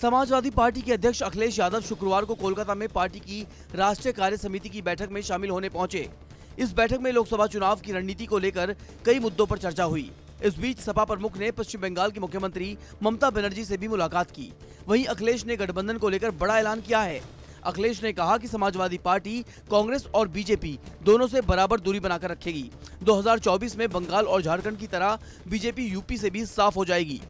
Samajwadi party के अध्यक्ष अखिलेश यादव शुक्रवार को कोलकाता में पार्टी की राष्ट्रीय कार्य समिति की बैठक में शामिल होने पहुंचे इस बैठक में लोकसभा चुनाव की रणनीति को लेकर कई मुद्दों पर चर्चा हुई इस बीच सपा प्रमुख ने पश्चिम बंगाल की मुख्यमंत्री ममता बनर्जी से भी मुलाकात की वहीं अखिलेश ने गठबंधन को लेकर बड़ा ऐलान किया है अखिलेश ने कहा कि समाजवादी पार्टी कांग्रेस और बीजेपी दोनों से बराबर दूरी बनाकर रखेगी 2024 में बंगाल और झारखंड की तरह बीजेपी यूपी से भी साफ हो जाएगी